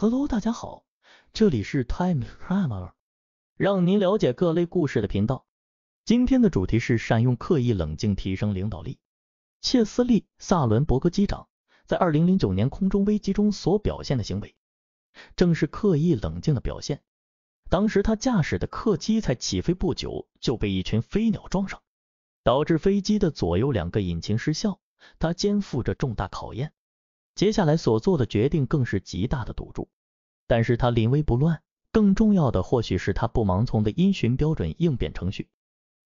Hello，大家好，这里是 Time Traveler，让您了解各类故事的频道。今天的主题是善用刻意冷静提升领导力。切斯利·萨伦伯格机长在2009年空中危机中所表现的行为，正是刻意冷静的表现。当时他驾驶的客机才起飞不久，就被一群飞鸟撞上，导致飞机的左右两个引擎失效，他肩负着重大考验。接下来所做的决定更是极大的赌注，但是他临危不乱，更重要的或许是他不盲从的因循标准应变程序，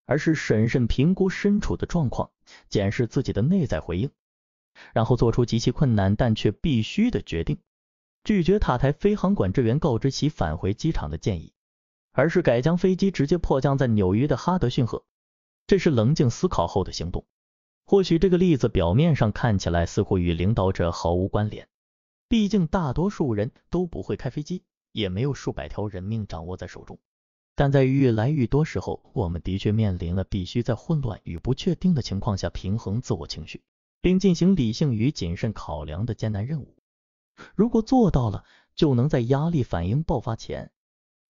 而是审慎评估身处的状况，检视自己的内在回应，然后做出极其困难但却必须的决定，拒绝塔台飞航管制员告知其返回机场的建议，而是改将飞机直接迫降在纽约的哈德逊河，这是冷静思考后的行动。或许这个例子表面上看起来似乎与领导者毫无关联，毕竟大多数人都不会开飞机，也没有数百条人命掌握在手中。但在越来越多时候，我们的确面临了必须在混乱与不确定的情况下平衡自我情绪，并进行理性与谨慎考量的艰难任务。如果做到了，就能在压力反应爆发前，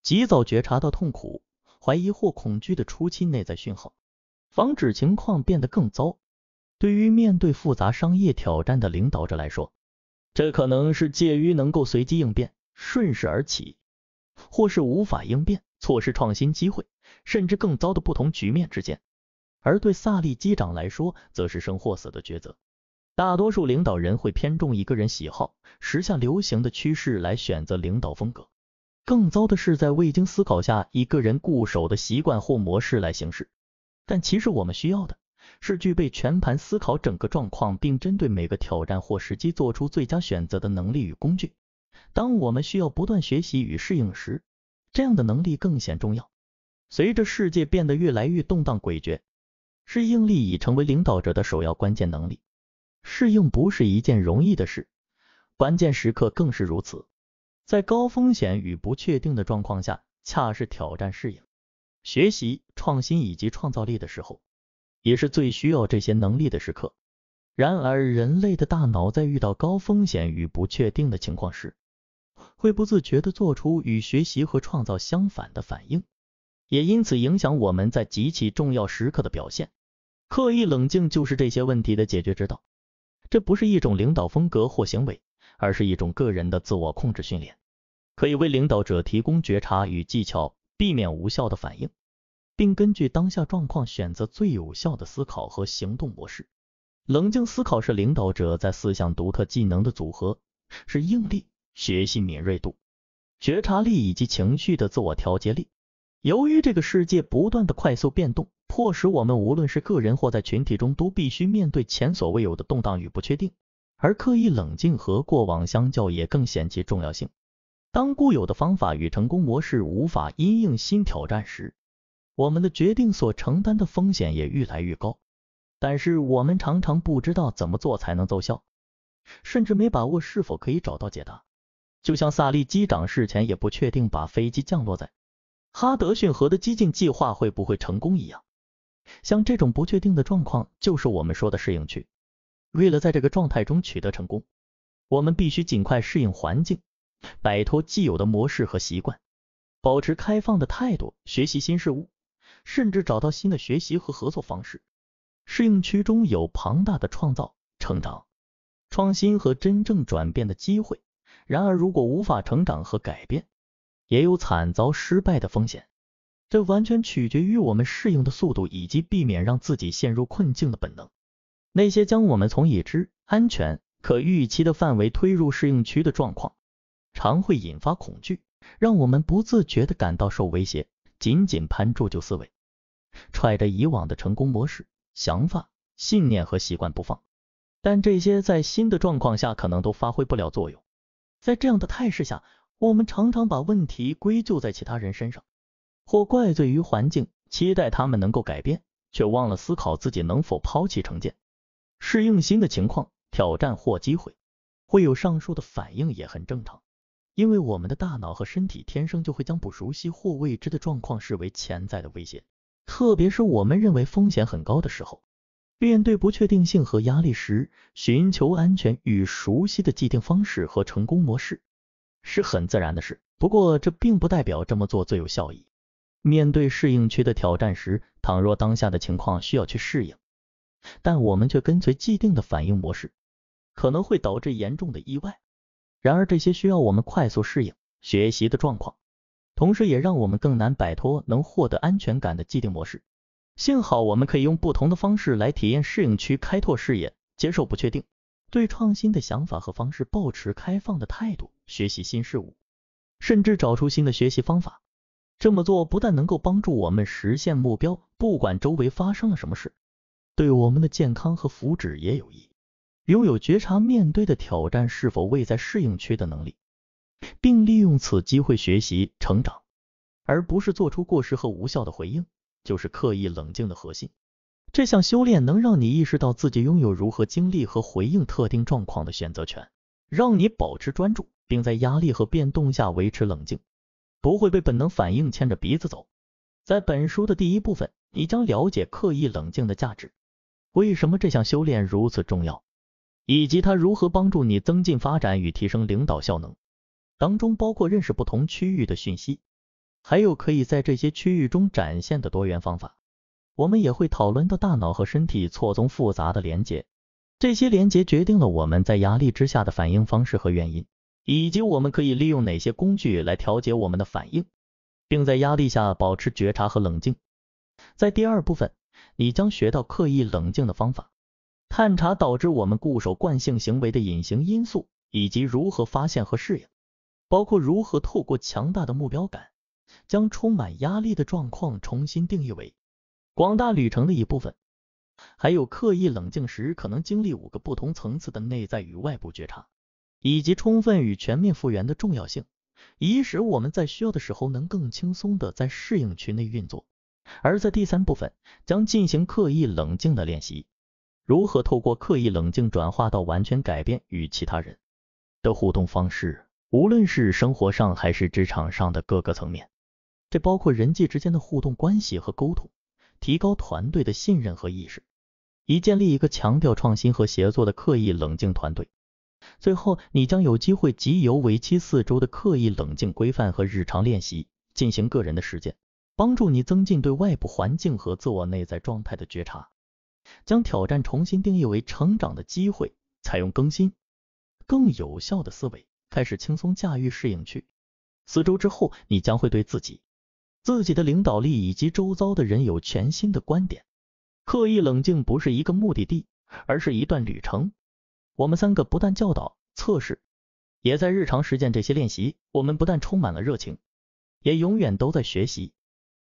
及早觉察到痛苦、怀疑或恐惧的初期内在讯号，防止情况变得更糟。对于面对复杂商业挑战的领导者来说，这可能是介于能够随机应变、顺势而起，或是无法应变、错失创新机会，甚至更糟的不同局面之间；而对萨利机长来说，则是生或死的抉择。大多数领导人会偏重一个人喜好、时下流行的趋势来选择领导风格。更糟的是，在未经思考下，一个人固守的习惯或模式来行事。但其实我们需要的。是具备全盘思考整个状况，并针对每个挑战或时机做出最佳选择的能力与工具。当我们需要不断学习与适应时，这样的能力更显重要。随着世界变得越来越动荡诡谲，适应力已成为领导者的首要关键能力。适应不是一件容易的事，关键时刻更是如此。在高风险与不确定的状况下，恰是挑战适应、学习、创新以及创造力的时候。也是最需要这些能力的时刻。然而，人类的大脑在遇到高风险与不确定的情况时，会不自觉的做出与学习和创造相反的反应，也因此影响我们在极其重要时刻的表现。刻意冷静就是这些问题的解决之道。这不是一种领导风格或行为，而是一种个人的自我控制训练，可以为领导者提供觉察与技巧，避免无效的反应。并根据当下状况选择最有效的思考和行动模式。冷静思考是领导者在四项独特技能的组合，是应力、学习敏锐度、觉察力以及情绪的自我调节力。由于这个世界不断的快速变动，迫使我们无论是个人或在群体中都必须面对前所未有的动荡与不确定，而刻意冷静和过往相较也更显其重要性。当固有的方法与成功模式无法因应新挑战时，我们的决定所承担的风险也越来越高，但是我们常常不知道怎么做才能奏效，甚至没把握是否可以找到解答。就像萨利机长事前也不确定把飞机降落在哈德逊河的激进计划会不会成功一样，像这种不确定的状况就是我们说的适应区。为了在这个状态中取得成功，我们必须尽快适应环境，摆脱既有的模式和习惯，保持开放的态度，学习新事物。甚至找到新的学习和合作方式。适应区中有庞大的创造、成长、创新和真正转变的机会。然而，如果无法成长和改变，也有惨遭失败的风险。这完全取决于我们适应的速度以及避免让自己陷入困境的本能。那些将我们从已知、安全、可预期的范围推入适应区的状况，常会引发恐惧，让我们不自觉地感到受威胁，紧紧攀住旧思维。揣着以往的成功模式、想法、信念和习惯不放，但这些在新的状况下可能都发挥不了作用。在这样的态势下，我们常常把问题归咎在其他人身上，或怪罪于环境，期待他们能够改变，却忘了思考自己能否抛弃成见，适应新的情况、挑战或机会。会有上述的反应也很正常，因为我们的大脑和身体天生就会将不熟悉或未知的状况视为潜在的威胁。特别是我们认为风险很高的时候，面对不确定性和压力时，寻求安全与熟悉的既定方式和成功模式是很自然的事。不过，这并不代表这么做最有效益。面对适应区的挑战时，倘若当下的情况需要去适应，但我们却跟随既定的反应模式，可能会导致严重的意外。然而，这些需要我们快速适应、学习的状况。同时，也让我们更难摆脱能获得安全感的既定模式。幸好，我们可以用不同的方式来体验适应区，开拓视野，接受不确定，对创新的想法和方式保持开放的态度，学习新事物，甚至找出新的学习方法。这么做不但能够帮助我们实现目标，不管周围发生了什么事，对我们的健康和福祉也有益。拥有觉察面对的挑战是否未在适应区的能力。并利用此机会学习成长，而不是做出过失和无效的回应，就是刻意冷静的核心。这项修炼能让你意识到自己拥有如何经历和回应特定状况的选择权，让你保持专注，并在压力和变动下维持冷静，不会被本能反应牵着鼻子走。在本书的第一部分，你将了解刻意冷静的价值，为什么这项修炼如此重要，以及它如何帮助你增进发展与提升领导效能。当中包括认识不同区域的讯息，还有可以在这些区域中展现的多元方法。我们也会讨论到大脑和身体错综复杂的连接，这些连接决定了我们在压力之下的反应方式和原因，以及我们可以利用哪些工具来调节我们的反应，并在压力下保持觉察和冷静。在第二部分，你将学到刻意冷静的方法，探查导致我们固守惯性行为的隐形因素，以及如何发现和适应。包括如何透过强大的目标感，将充满压力的状况重新定义为广大旅程的一部分，还有刻意冷静时可能经历五个不同层次的内在与外部觉察，以及充分与全面复原的重要性，以使我们在需要的时候能更轻松的在适应区内运作。而在第三部分将进行刻意冷静的练习，如何透过刻意冷静转化到完全改变与其他人的互动方式。无论是生活上还是职场上的各个层面，这包括人际之间的互动关系和沟通，提高团队的信任和意识，以建立一个强调创新和协作的刻意冷静团队。最后，你将有机会集邮为期四周的刻意冷静规范和日常练习进行个人的实践，帮助你增进对外部环境和自我内在状态的觉察，将挑战重新定义为成长的机会，采用更新、更有效的思维。开始轻松驾驭适应区，四周之后，你将会对自己、自己的领导力以及周遭的人有全新的观点。刻意冷静不是一个目的地，而是一段旅程。我们三个不但教导、测试，也在日常实践这些练习。我们不但充满了热情，也永远都在学习。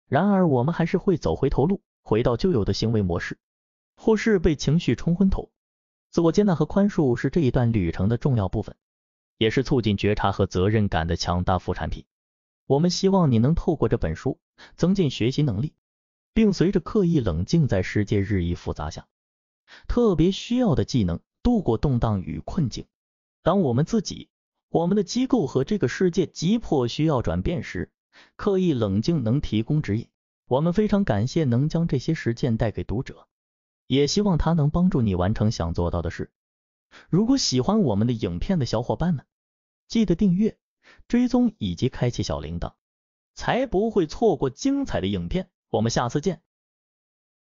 然而，我们还是会走回头路，回到旧有的行为模式，或是被情绪冲昏头。自我接纳和宽恕是这一段旅程的重要部分。也是促进觉察和责任感的强大副产品。我们希望你能透过这本书增进学习能力，并随着刻意冷静在世界日益复杂下特别需要的技能度过动荡与困境。当我们自己、我们的机构和这个世界急迫需要转变时，刻意冷静能提供指引。我们非常感谢能将这些实践带给读者，也希望它能帮助你完成想做到的事。如果喜欢我们的影片的小伙伴们，记得订阅、追踪以及开启小铃铛，才不会错过精彩的影片。我们下次见。